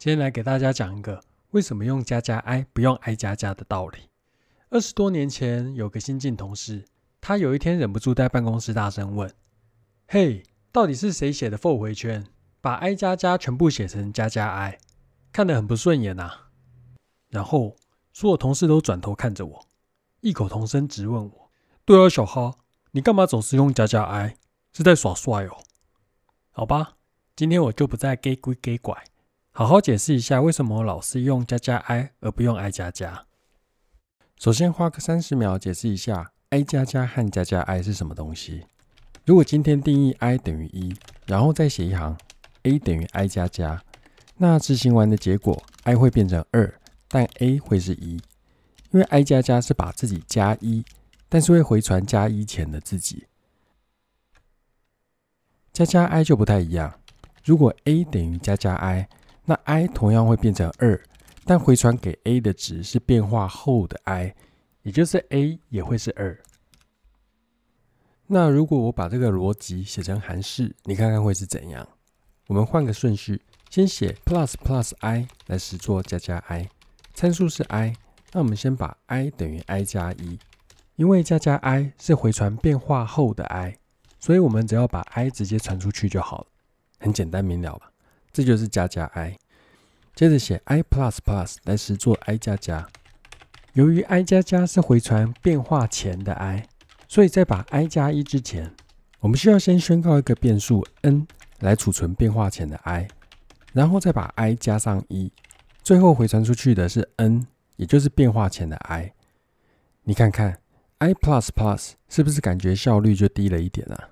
今天来给大家讲一个为什么用加加 i 不用 i 加加的道理。二十多年前，有个新进同事，他有一天忍不住在办公室大声问：“嘿，到底是谁写的 for 回圈？把 i 加加全部写成加加 i，看得很不顺眼啊！”然后所有同事都转头看着我，异口同声直问我：“对啊，小哈，你干嘛总是用加加 i？是在耍帅哦？”好吧，今天我就不再给归给拐。好好解释一下，为什么老是用加加 i 而不用 i 加加？首先花个三十秒，解释一下 i 加加和加加 i 是什么东西。如果今天定义 i 等于一，然后再写一行 a 等于 i 加加，那执行完的结果 i 会变成二，但 a 会是一，因为 i 加加是把自己加一，但是会回传加一前的自己。加加 i 就不太一样，如果 a 等于加加 i。那 i 同样会变成二，但回传给 a 的值是变化后的 i，也就是 a 也会是二。那如果我把这个逻辑写成函式，你看看会是怎样？我们换个顺序，先写 plus plus i 来实做加加 i，参数是 i。那我们先把 i 等于 i 加一，因为加加 i 是回传变化后的 i，所以我们只要把 i 直接传出去就好了，很简单明了吧？这就是加加 i，接着写 i++ plus plus 来实做 i 加加。由于 i 加加是回传变化前的 i，所以在把 i 加一之前，我们需要先宣告一个变数 n 来储存变化前的 i，然后再把 i 加上一，最后回传出去的是 n，也就是变化前的 i。你看看 i++ plus plus 是不是感觉效率就低了一点啊？